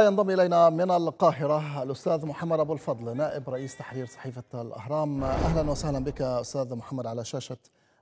ينضم إلينا من القاهرة الأستاذ محمد أبو الفضل نائب رئيس تحرير صحيفة الأهرام أهلا وسهلا بك أستاذ محمد على شاشة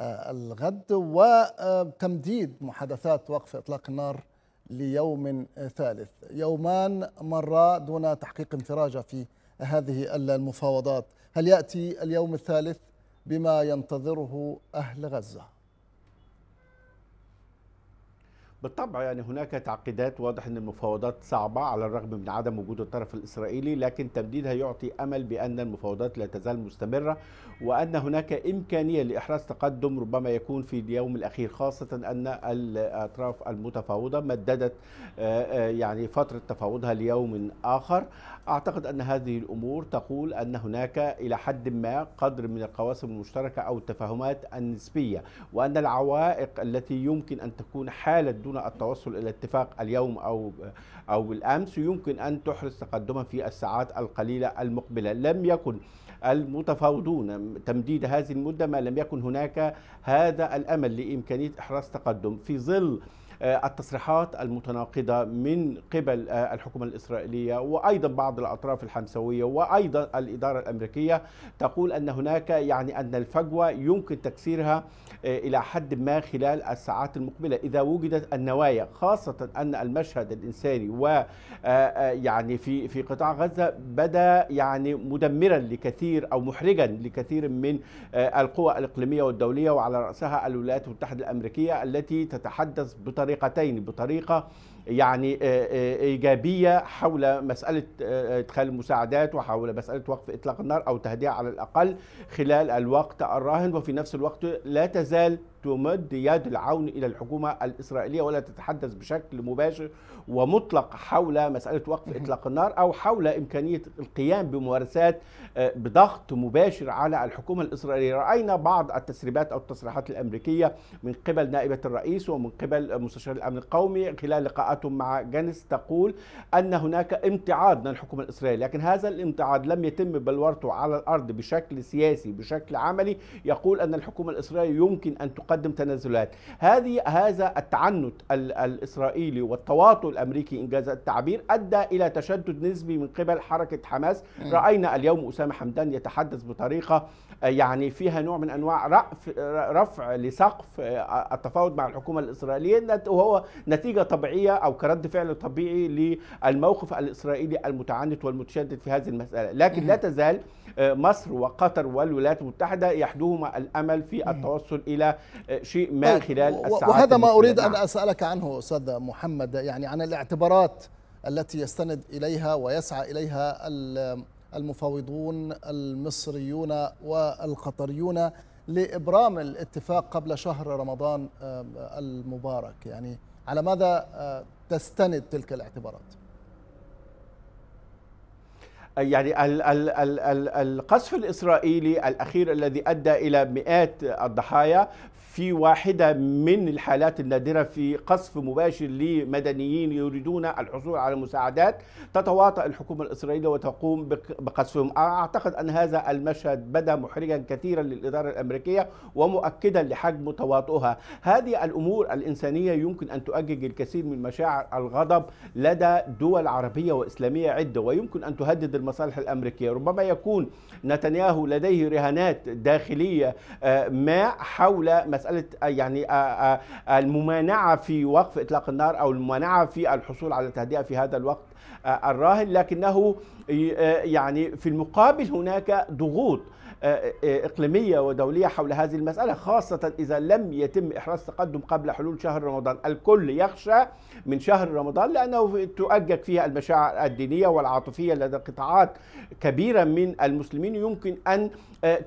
آه، الغد وتمديد محادثات وقف إطلاق النار ليوم ثالث يومان مرة دون تحقيق انفراجة في هذه المفاوضات هل يأتي اليوم الثالث بما ينتظره أهل غزة؟ بالطبع يعني هناك تعقيدات واضح ان المفاوضات صعبه على الرغم من عدم وجود الطرف الاسرائيلي لكن تمديدها يعطي امل بان المفاوضات لا تزال مستمره وان هناك امكانيه لاحراز تقدم ربما يكون في اليوم الاخير خاصه ان الاطراف المتفاوضه مددت آه، آه، يعني فتره تفاوضها ليوم اخر اعتقد ان هذه الامور تقول ان هناك الى حد ما قدر من القواسم المشتركه او التفاهمات النسبيه وان العوائق التي يمكن ان تكون حالت دون دون التوصل الى اتفاق اليوم او او بالامس يمكن ان تحرز تقدما في الساعات القليله المقبله، لم يكن المتفاوضون تمديد هذه المده ما لم يكن هناك هذا الامل لامكانيه احراز تقدم في ظل آه، التصريحات المتناقضة من قبل آه، الحكومة الإسرائيلية وأيضا بعض الأطراف الحمسوية وأيضا الإدارة الأمريكية تقول أن هناك يعني أن الفجوة يمكن تكسيرها آه، إلى حد ما خلال الساعات المقبلة إذا وجدت النوايا خاصة أن المشهد الإنساني و يعني في في قطاع غزة بدا يعني مدمرا لكثير أو محرجا لكثير من القوى الإقليمية والدولية وعلى رأسها الولايات المتحدة الأمريكية التي تتحدث بطريقة بطريقتين بطريقة يعني آه، آه، ايجابيه حول مساله آه، ادخال المساعدات وحول مساله وقف اطلاق النار او تهدئه على الاقل خلال الوقت الراهن وفي نفس الوقت لا تزال تمد يد العون الى الحكومه الاسرائيليه ولا تتحدث بشكل مباشر ومطلق حول مساله وقف اطلاق النار او حول امكانيه القيام بممارسات بضغط مباشر على الحكومه الاسرائيليه، راينا بعض التسريبات او التصريحات الامريكيه من قبل نائبه الرئيس ومن قبل مستشار الامن القومي خلال لقاءات مع جانس تقول أن هناك امتعاض من الحكومة الإسرائيلية لكن هذا الامتعاض لم يتم بلورته على الأرض بشكل سياسي بشكل عملي يقول أن الحكومة الإسرائيلية يمكن أن تقدم تنازلات هذه هذا التعنت الإسرائيلي والتواطؤ الأمريكي إن جاز التعبير أدى إلى تشدد نسبي من قبل حركة حماس رأينا اليوم أسامة حمدان يتحدث بطريقة آه، يعني فيها نوع من أنواع رفع لسقف آه، التفاوض مع الحكومة الإسرائيلية وهو نتيجة طبيعية او كرد فعل طبيعي للموقف الاسرائيلي المتعنت والمتشدد في هذه المساله لكن لا تزال آه، مصر وقطر والولايات المتحده يحدوهما الامل في التوصل الى آه، شيء ما طيب، خلال الساعات وهذا ما اريد ان نعم. اسالك عنه استاذ محمد يعني عن الاعتبارات التي يستند اليها ويسعى اليها المفاوضون المصريون والقطريون لابرام الاتفاق قبل شهر رمضان آه، المبارك يعني على ماذا آه، تستند تلك الاعتبارات يعني القصف الإسرائيلي الأخير الذي أدى إلى مئات الضحايا في واحدة من الحالات النادرة في قصف مباشر لمدنيين يريدون الحصول على مساعدات تتواطأ الحكومة الإسرائيلية وتقوم بقصفهم أعتقد أن هذا المشهد بدا محرجا كثيرا للإدارة الأمريكية ومؤكدا لحجم تواطؤها هذه الأمور الإنسانية يمكن أن تؤجج الكثير من مشاعر الغضب لدى دول عربية وإسلامية عدة ويمكن أن تهدد المصالح الأمريكية ربما يكون نتنياهو لديه رهانات داخلية آه، ما حول مسألة مساله آه، يعني آه، آه، الممانعه في وقف اطلاق النار او الممانعه في الحصول على تهدئه في هذا الوقت الراهن لكنه يعني في المقابل هناك ضغوط آه، آه، آه، إقليمية ودولية حول هذه المسألة خاصة إذا لم يتم إحراز تقدم قبل حلول شهر رمضان الكل يخشى من شهر رمضان لأنه تؤجج فيها المشاعر الدينية والعاطفية لدى قطاعات كبيرة من المسلمين يمكن أن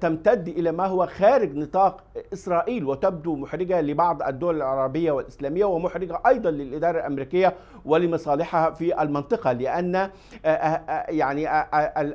تمتد إلى ما هو خارج نطاق إسرائيل وتبدو محرجة لبعض الدول العربية والإسلامية ومحرجة أيضا للإدارة الأمريكية ولمصالحها في المنطقة لأن يعني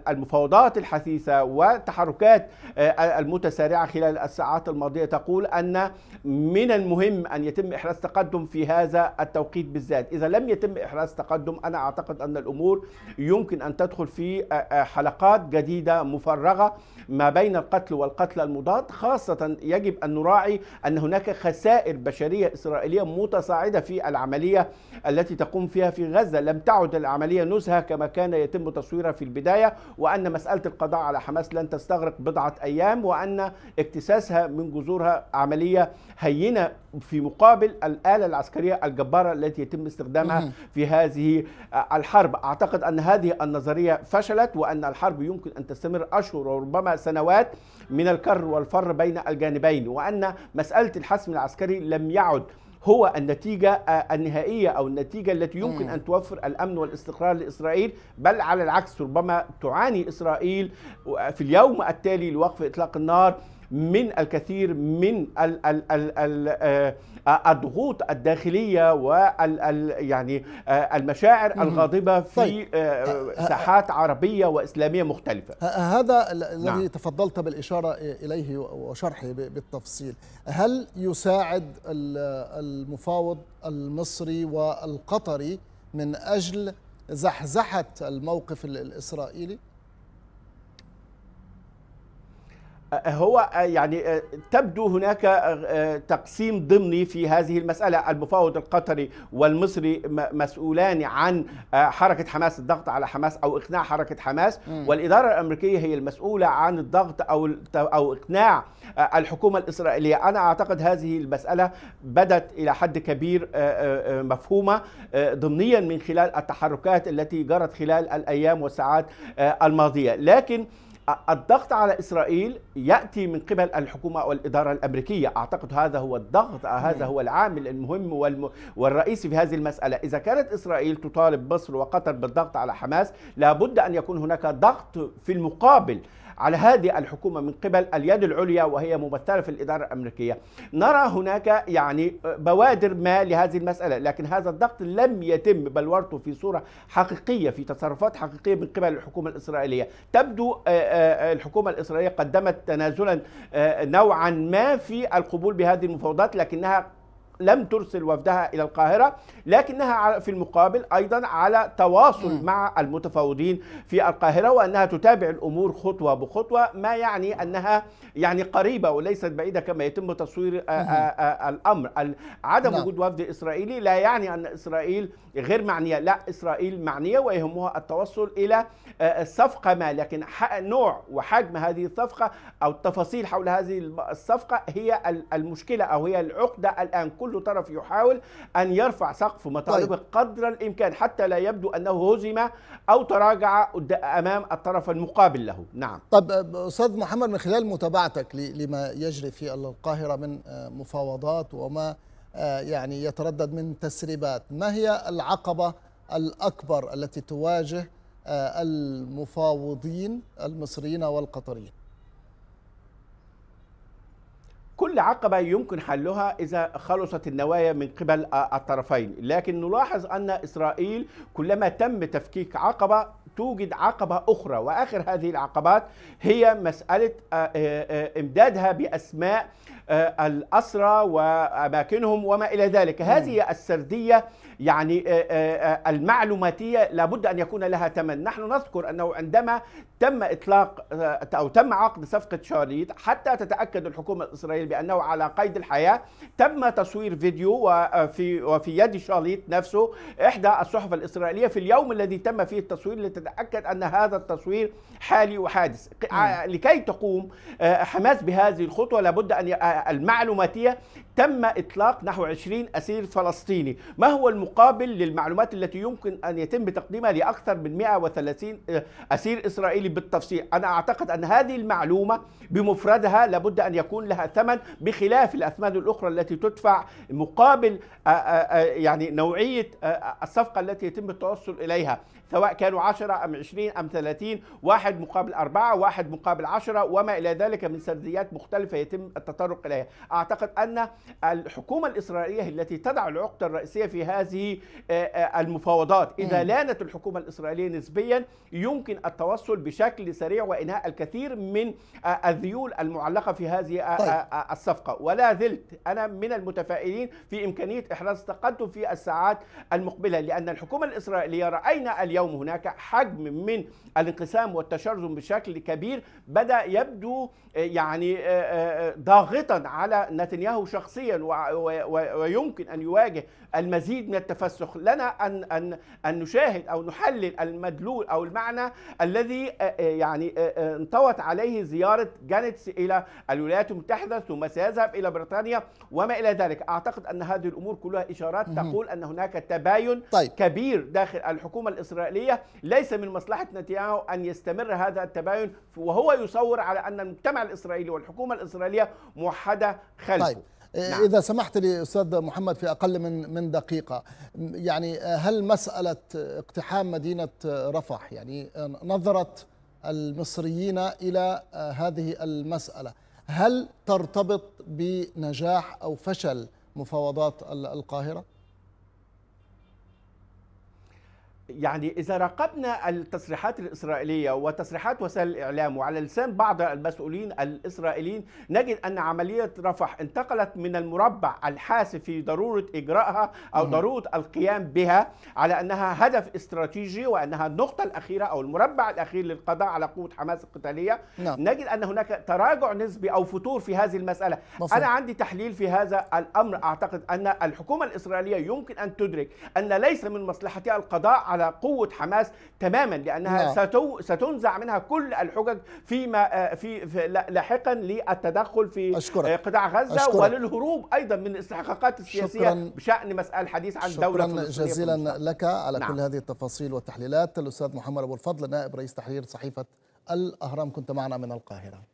المفاوضات الحثيثة وتحركات التحديثات آه، المتسارعة خلال الساعات الماضية تقول أن من المهم أن يتم إحراز تقدم في هذا التوقيت بالذات إذا لم يتم إحراز تقدم أنا أعتقد أن الأمور يمكن أن تدخل في آه، آه، حلقات جديدة مفرغة ما بين القتل والقتل المضاد خاصة يجب أن نراعي أن هناك خسائر بشرية إسرائيلية متصاعدة في العملية التي تقوم فيها في غزة لم تعد العملية نزهة كما كان يتم تصويرها في البداية وأن مسألة القضاء على حماس لن تستغرق بضع بضعة أيام وأن اكتساسها من جذورها عملية هينة في مقابل الآلة العسكرية الجبارة التي يتم استخدامها في هذه آه، الحرب أعتقد أن هذه النظرية فشلت وأن الحرب يمكن أن تستمر أشهر وربما سنوات من الكر والفر بين الجانبين وأن مسألة الحسم العسكري لم يعد هو النتيجة آه، النهائية أو النتيجة التي يمكن أن توفر الأمن والاستقرار لإسرائيل بل على العكس ربما تعاني إسرائيل آه، في اليوم التالي لوقف إطلاق النار من الكثير من آه، الضغوط الداخليه وال يعني آه، المشاعر الغاضبه في طيب. آه، ساحات عربيه واسلاميه مختلفه هذا الذي نعم. تفضلت بالاشاره اليه وشرحه بالتفصيل هل يساعد المفاوض المصري والقطري من اجل زحزحه الموقف الاسرائيلي هو آه، يعني آه، تبدو هناك آه، تقسيم ضمني في هذه المسألة المفاوض القطري والمصري مسؤولان عن حركة حماس الضغط على حماس أو إقناع حركة حماس والإدارة الأمريكية هي المسؤولة عن الضغط أو أو إقناع الحكومة الإسرائيلية أنا أعتقد هذه المسألة بدت إلى حد كبير مفهومة ضمنيا من خلال التحركات التي جرت خلال الأيام والساعات الماضية لكن الضغط على اسرائيل ياتي من قبل الحكومه والاداره الامريكيه، اعتقد هذا هو الضغط، هذا هو العامل المهم والم... والرئيسي في هذه المساله، اذا كانت اسرائيل تطالب مصر وقطر بالضغط على حماس لابد ان يكون هناك ضغط في المقابل، على هذه الحكومة من قبل اليد العليا وهي ممثلة في الإدارة الأمريكية نرى هناك يعني بوادر ما لهذه المسألة لكن هذا الضغط لم يتم بلورته في صورة حقيقية في تصرفات حقيقية من قبل الحكومة الإسرائيلية تبدو آه، آه، الحكومة الإسرائيلية قدمت تنازلا آه، نوعا ما في القبول بهذه المفاوضات لكنها لم ترسل وفدها إلى القاهرة لكنها في المقابل أيضا على تواصل مع المتفاوضين في القاهرة وأنها تتابع الأمور خطوة بخطوة ما يعني أنها يعني قريبة وليست بعيدة كما يتم تصوير آه، آه، آه، الأمر عدم نعم. وجود وفد إسرائيلي لا يعني أن إسرائيل غير معنية لا إسرائيل معنية ويهمها التوصل إلى صفقة ما لكن نوع وحجم هذه الصفقة أو التفاصيل حول هذه الصفقة هي المشكلة أو هي العقدة الآن كل طرف يحاول أن يرفع سقف مطالبه طيب. قدر الإمكان حتى لا يبدو أنه هزم أو تراجع أمام الطرف المقابل له نعم طب أستاذ محمد من خلال متابعتك لما يجري في القاهرة من آه، مفاوضات وما آه، يعني يتردد من تسريبات ما هي العقبة الأكبر التي تواجه آه، المفاوضين المصريين والقطريين كل عقبة يمكن حلها إذا خلصت النوايا من قبل الطرفين لكن نلاحظ أن إسرائيل كلما تم تفكيك عقبة توجد عقبة أخرى وآخر هذه العقبات هي مسألة آه، آه، آه، إمدادها بأسماء الأسرى وأماكنهم وما إلى ذلك هذه السردية يعني المعلوماتية لابد أن يكون لها ثمن نحن نذكر أنه عندما تم إطلاق أو تم عقد صفقة شاريت حتى تتأكد الحكومة الإسرائيلية بأنه على قيد الحياة تم تصوير فيديو وفي, وفي يد شاريت نفسه إحدى الصحف الإسرائيلية في اليوم الذي تم فيه التصوير تتأكد أن هذا التصوير حالي وحادث لكي تقوم آه، حماس بهذه الخطوة لابد أن آه، المعلوماتية تم إطلاق نحو 20 أسير فلسطيني ما هو المقابل للمعلومات التي يمكن أن يتم تقديمها لأكثر من 130 آه، أسير إسرائيلي بالتفصيل أنا أعتقد أن هذه المعلومة بمفردها لابد أن يكون لها ثمن بخلاف الأثمان الأخرى التي تدفع مقابل يعني نوعية الصفقة التي يتم التوصل إليها سواء كانوا 10 أم 20 أم 30 واحد مقابل أربعة واحد مقابل 10 وما إلى ذلك من سرديات مختلفة يتم التطرق إليها أعتقد أن الحكومة الإسرائيلية التي تضع العقدة الرئيسية في هذه آه، آه، المفاوضات إذا لانت الحكومة الإسرائيلية نسبيا يمكن التوصل بشكل سريع وإنهاء الكثير من آه، الذيول المعلقة في هذه طيب. الصفقة ولا زلت أنا من المتفائلين في إمكانية إحراز تقدم في الساعات المقبلة لأن الحكومة الإسرائيلية رأينا اليوم اليوم هناك حجم من الانقسام والتشرذم بشكل كبير بدا يبدو آه، يعني آه، آه، ضاغطا على نتنياهو شخصيا ويمكن ان يواجه المزيد من التفسخ لنا ان ان ان نشاهد او نحلل المدلول او المعنى الذي يعني انطوت عليه زياره جانيتس الى الولايات المتحده ثم سيذهب الى بريطانيا وما الى ذلك اعتقد ان هذه الامور كلها اشارات تقول ان هناك تباين طيب. كبير داخل الحكومه الاسرائيليه الإسرائيلية ليس من مصلحة نتنياهو أن يستمر هذا التباين وهو يصور على أن المجتمع الإسرائيلي والحكومة الإسرائيلية موحدة خلفه طيب. إيه، نعم. إذا سمحت لي أستاذ محمد في أقل من من دقيقة يعني آه، هل مسألة اقتحام مدينة آه، رفح يعني آه، نظرت المصريين إلى هذه المسألة هل ترتبط بنجاح أو فشل مفاوضات القاهرة؟ يعني إذا راقبنا التصريحات الإسرائيلية وتصريحات وسائل الإعلام وعلى لسان بعض المسؤولين الإسرائيليين نجد أن عملية رفح انتقلت من المربع الحاسم في ضرورة إجرائها أو ضرورة القيام بها على أنها هدف استراتيجي وأنها النقطة الأخيرة أو المربع الأخير للقضاء على قوة حماس القتالية نعم. نجد أن هناك تراجع نسبي أو فتور في هذه المسألة مفهوم. أنا عندي تحليل في هذا الأمر أعتقد أن الحكومة الإسرائيلية يمكن أن تدرك أن ليس من مصلحتها القضاء على قوه حماس تماما لانها نعم. ستنزع منها كل الحجج فيما آه، في, لاحقا للتدخل في أشكرك. آه، قطاع غزه أشكرك. وللهروب ايضا من الاستحقاقات السياسيه شكرا بشان مساله الحديث عن شكرا دوله شكرا جزيلا لك على نعم. كل هذه التفاصيل والتحليلات الاستاذ محمد ابو الفضل نائب رئيس تحرير صحيفه الاهرام كنت معنا من القاهره